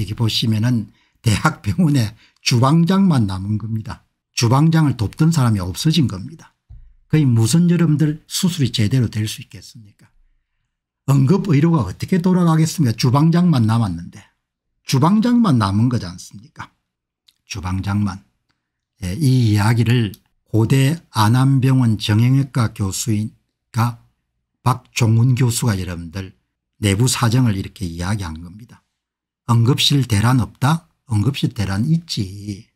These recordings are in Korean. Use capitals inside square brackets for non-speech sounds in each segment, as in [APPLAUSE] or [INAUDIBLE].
여기 보시면은 대학병원에 주방장만 남은 겁니다. 주방장을 돕던 사람이 없어진 겁니다. 거의 무슨 여러분들 수술이 제대로 될 수 있겠습니까 응급의료가 어떻게 돌아가겠습니까 주방장만 남았는데 주방장만 남은 거지 않습니까 주방장만 예, 이 이야기를 고대 안암병원 정형외과 교수인가 박종훈 교수가 여러분들 내부 사정을 이렇게 이야기한 겁니다. 응급실 대란 없다? 응급실 대란 있지.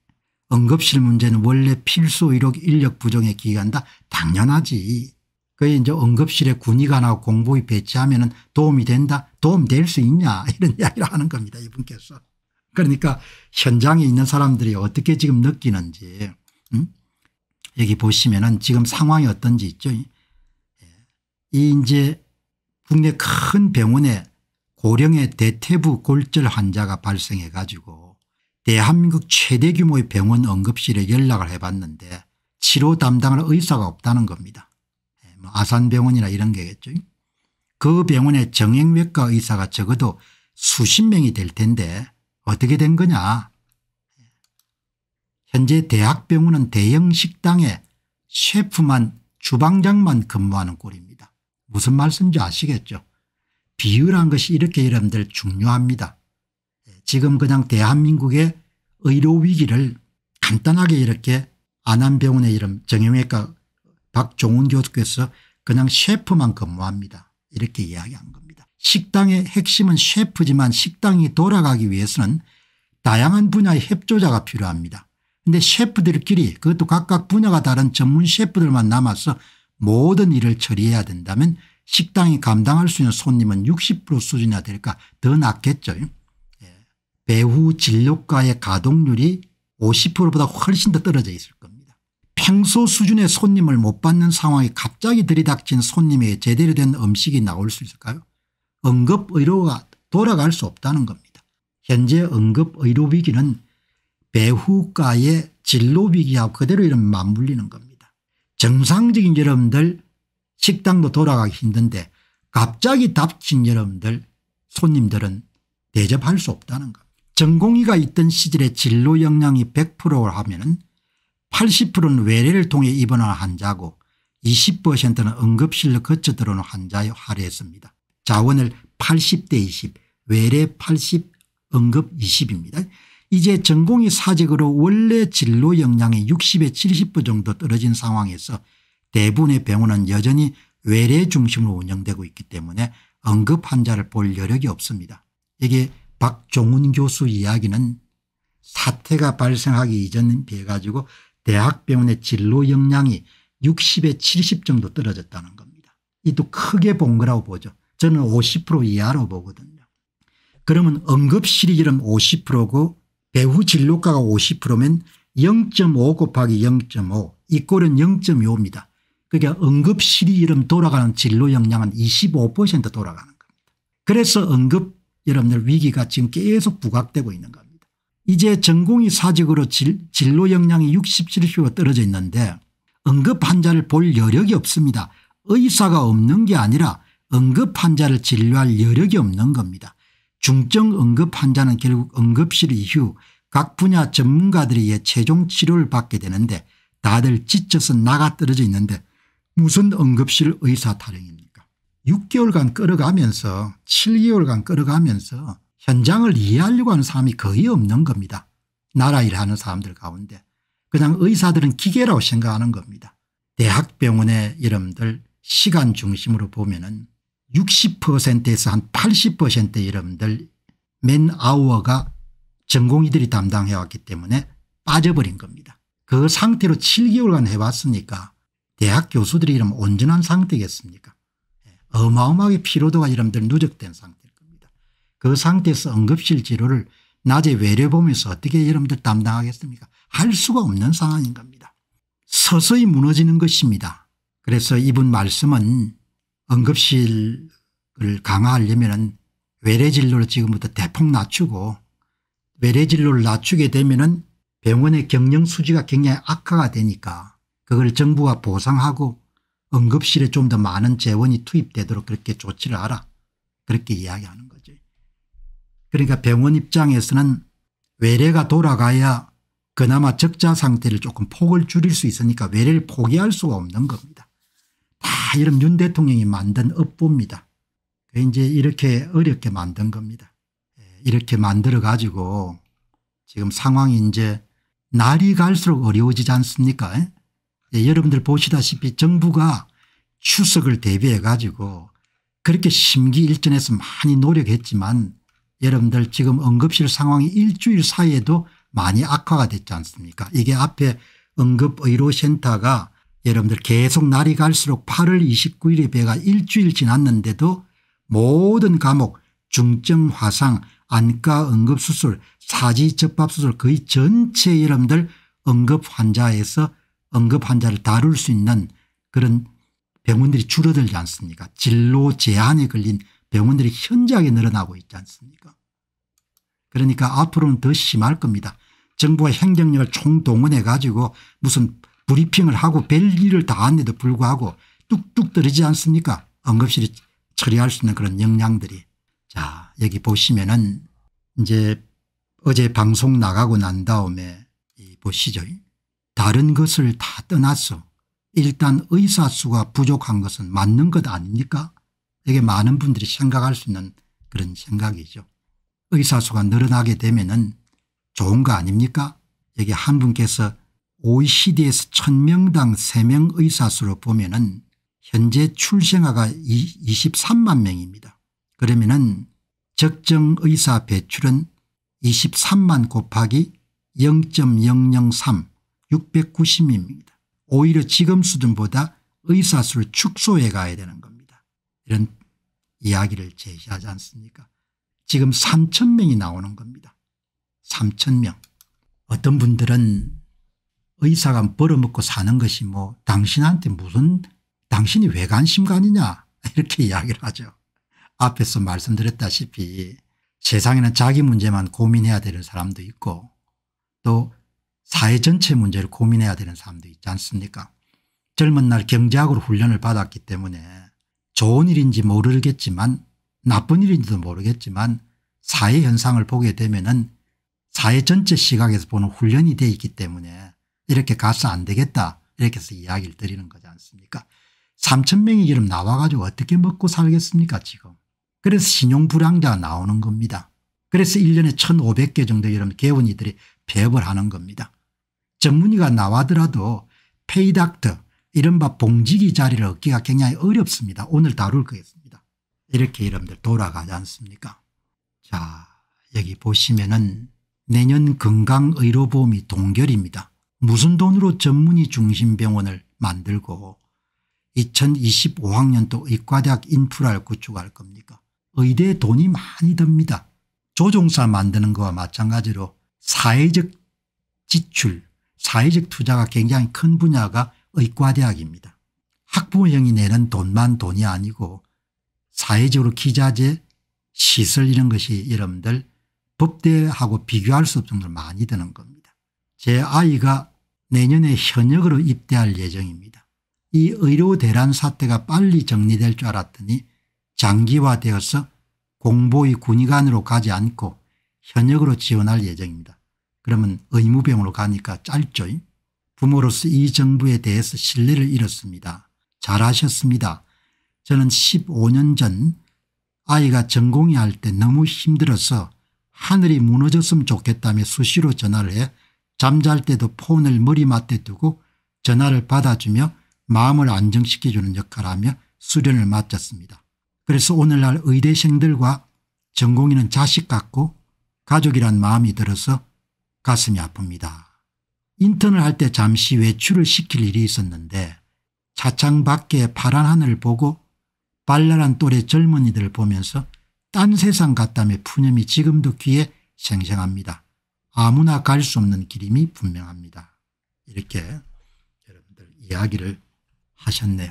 응급실 문제는 원래 필수 의료 인력 부족에 기인한다 당연하지. 그게 이제 응급실에 군의관하고 공보위 배치하면 도움이 된다 도움 될 수 있냐 [LAUGHS] 이런 이야기를 하는 겁니다 이분께서. 그러니까 현장에 있는 사람들이 어떻게 지금 느끼는지 음? 여기 보시면 은 지금 상황이 어떤지 있죠. 이 이제 국내 큰 병원에 고령의 대퇴부 골절 환자가 발생해 가지고 대한민국 최대 규모의 병원 응급실에 연락을 해봤는데 치료 담당할 의사가 없다는 겁니다. 예, 뭐 아산병원이나 이런 게겠죠. 그 병원의 정형외과 의사가 적어도 수십 명이 될 텐데 어떻게 된 거냐. 예. 현재 대학병원은 대형 식당에 셰프만 주방장만 근무하는 꼴입니다. 무슨 말씀인지 아시겠죠. 비유란 것이 이렇게 여러분들 중요합니다. 지금 그냥 대한민국의 의료 위기를 간단하게 이렇게 안암병원의 이름 정형외과 박종훈 교수께서 그냥 셰프만 근무합니다. 이렇게 이야기한 겁니다. 식당의 핵심은 셰프지만 식당이 돌아가기 위해서는 다양한 분야의 협조자가 필요합니다. 근데 셰프들끼리 그것도 각각 분야가 다른 전문 셰프들만 남아서 모든 일을 처리해야 된다면 식당이 감당할 수 있는 손님은 60% 수준이나 되니까 더 낫겠죠. 예. 배후 진료과의 가동률이 50%보다 훨씬 더 떨어져 있을 겁니다. 평소 수준의 손님을 못 받는 상황이 갑자기 들이닥친 손님의 제대로 된 음식이 나올 수 있을까요? 응급의료가 돌아갈 수 없다는 겁니다. 현재 응급의료위기는 배후과의 진료비기와 그대로 이런 맞물리는 겁니다. 정상적인 여러분들 식당도 돌아가기 힘든데 갑자기 닥친 여러분들 손님들은 대접할 수 없다는 것. 전공의가 있던 시절에 진로 역량이 100%를 하면 은 80%는 외래를 통해 입원한 환자고 20%는 응급실로 거쳐 들어오는 환자에 할애했습니다. 자원을 80대 20 외래 80 응급 20입니다. 이제 전공의 사직으로 원래 진로 역량이 60에 70% 정도 떨어진 상황에서 대부분의 병원은 여전히 외래 중심으로 운영되고 있기 때문에 응급 환자를 볼 여력이 없습니다. 이게 박종훈 교수 이야기는 사태가 발생하기 이전에 비해 가지고 대학병원의 진로 역량이 60에 70 정도 떨어졌다는 겁니다. 이도 크게 본 거라고 보죠. 저는 50% 이하로 보거든요. 그러면 응급실이 지금 50%고 배후 진료가가 50%면 0.5 곱하기 0.5 이꼴은 0.5입니다. 그러니까 응급실이 이름 돌아가는 진로 역량은 25% 돌아가는 겁니다. 그래서 응급 여러분들 위기가 지금 계속 부각되고 있는 겁니다. 이제 전공의 사직으로 질, 진로 역량이 67%가 떨어져 있는데 응급 환자를 볼 여력이 없습니다. 의사가 없는 게 아니라 응급 환자를 진료할 여력이 없는 겁니다. 중증 응급 환자는 결국 응급실 이후 각 분야 전문가들에 의해 최종 치료를 받게 되는데 다들 지쳐서 나가 떨어져 있는데 무슨 응급실 의사 타령입니까 6개월간 끌어가면서 7개월간 끌어가면서 현장을 이해하려고 하는 사람이 거의 없는 겁니다. 나라 일하는 사람들 가운데 그냥 의사들은 기계라고 생각하는 겁니다. 대학병원의 이름들 시간 중심으로 보면 은 60%에서 한 80%의 이름들 맨 아워가 전공의들이 담당해왔기 때문에 빠져버린 겁니다. 그 상태로 7개월간 해왔으니까 대학 교수들의 이름 온전한 상태겠습니까 예, 어마어마하게 피로도가 여러분들 누적된 상태일 겁니다. 그 상태에서 응급실 진료를 낮에 외래보면서 어떻게 여러분들 담당하겠습니까 할 수가 없는 상황인 겁니다. 서서히 무너지는 것입니다. 그래서 이분 말씀은 응급실을 강화하려면 외래진료를 지금부터 대폭 낮추고 외래진료를 낮추게 되면 은 병원의 경영 수지가 굉장히 악화가 되니까 그걸 정부가 보상하고 응급실에 좀 더 많은 재원이 투입되도록 그렇게 조치를 하라 그렇게 이야기하는 거죠. 그러니까 병원 입장에서는 외래가 돌아가야 그나마 적자 상태를 조금 폭을 줄일 수 있으니까 외래를 포기할 수가 없는 겁니다. 다 이런 윤 대통령이 만든 업보입니다. 이제 이렇게 어렵게 만든 겁니다. 예, 이렇게 만들어 가지고 지금 상황이 이제 날이 갈수록 어려워지지 않습니까? 예? 예, 여러분들 보시다시피 정부가 추석을 대비해 가지고 그렇게 심기일전해서 많이 노력했지만 여러분들 지금 응급실 상황이 일주일 사이에도 많이 악화가 됐지 않습니까 이게 앞에 응급의료센터가 여러분들 계속 날이 갈수록 8월 29일에 배가 일주일 지났는데도 모든 과목 중증 화상 안과 응급수술 사지접합수술 거의 전체 여러분들 응급 환자에서 응급 환자를 다룰 수 있는 그런 병원들이 줄어들지 않습니까 진로 제한에 걸린 병원들이 현저하게 늘어나고 있지 않습니까 그러니까 앞으로는 더 심할 겁니다. 정부가 행정력을 총동원해 가지고 무슨 브리핑을 하고 별일을 다안데도 불구하고 뚝뚝 떨어지지 않습니까 응급실이 처리할 수 있는 그런 역량들이. 자 여기 보시면은 이제 어제 방송 나가고 난 다음에 보시죠. 다른 것을 다떠났서 일단 의사수가 부족한 것은 맞는 것 아닙니까 되게 많은 분들이 생각할 수 있는 그런 생각이죠. 의사수가 늘어나게 되면 은 좋은 거 아닙니까 여기 한 분께서 OECD에서 1000명당 3명 의사수로 보면 은 현재 출생아가 23만 명입니다. 그러면 은 적정 의사 배출은 23만 곱하기 0.003 690입니다. 명 오히려 지금 수준보다 의사수를 축소해 가야 되는 겁니다. 이런 이야기를 제시하지 않습니까 지금 3천 명이 나오는 겁니다. 3천 명 어떤 분들은 의사가 벌어먹고 사는 것이 뭐 당신한테 무슨 당신이 왜 관심 가느냐 [LAUGHS] 이렇게 이야기를 하죠. 앞에서 말씀드렸다시피 세상에는 자기 문제만 고민해야 되는 사람도 있고 또 사회 전체 문제를 고민해야 되는 사람도 있지 않습니까 젊은 날 경제학으로 훈련을 받았기 때문에 좋은 일인지 모르겠지만 나쁜 일인지도 모르겠지만 사회 현상을 보게 되면 은 사회 전체 시각에서 보는 훈련이 되어 있기 때문에 이렇게 가서 안 되겠다 이렇게 해서 이야기를 드리는 거지 않습니까 3천 명이 지금 나와가지고 어떻게 먹고 살겠습니까 지금 그래서 신용불량자가 나오는 겁니다 그래서 1년에 1,500개 정도 여 이런 개원이들이 배업을 하는 겁니다. 전문의가 나와더라도 페이닥터 이른바 봉지기 자리를 얻기가 굉장히 어렵습니다. 오늘 다룰 거겠습니다. 이렇게 여러분들 돌아가지 않습니까 자 여기 보시면은 내년 건강의료보험이 동결입니다. 무슨 돈으로 전문의 중심 병원을 만들고 2025학년도 의과대학 인프라를 구축할 겁니까 의대에 돈이 많이 듭니다. 조종사 만드는 것과 마찬가지로 사회적 지출 사회적 투자가 굉장히 큰 분야가 의과대학입니다. 학부형이 내는 돈만 돈이 아니고 사회적으로 기자재 시설 이런 것이 여러분들 법대하고 비교할 수 없을 정도로 많이 드는 겁니다. 제 아이가 내년에 현역으로 입대할 예정입니다. 이 의료 대란 사태가 빨리 정리될 줄 알았더니 장기화되어서 공보의 군의관으로 가지 않고 현역으로 지원할 예정입니다. 그러면 의무병으로 가니까 짧죠. 부모로서 이 정부에 대해서 신뢰를 잃었습니다. 잘하셨습니다. 저는 15년 전 아이가 전공이 할 때 너무 힘들어서 하늘이 무너졌으면 좋겠다며 수시로 전화를 해 잠잘 때도 폰을 머리맡에 두고 전화를 받아주며 마음을 안정시켜주는 역할하며 을 수련을 마쳤습니다. 그래서 오늘날 의대생들과 전공인은 자식 같고 가족이란 마음이 들어서 가슴이 아픕니다. 인턴을 할 때 잠시 외출을 시킬 일이 있었는데 차창 밖에 파란 하늘을 보고 발랄한 또래 젊은이들을 보면서 딴 세상 같다며 푸념이 지금도 귀에 생생합니다. 아무나 갈 수 없는 길임이 분명합니다. 이렇게 여러분들 이야기를 하셨네요.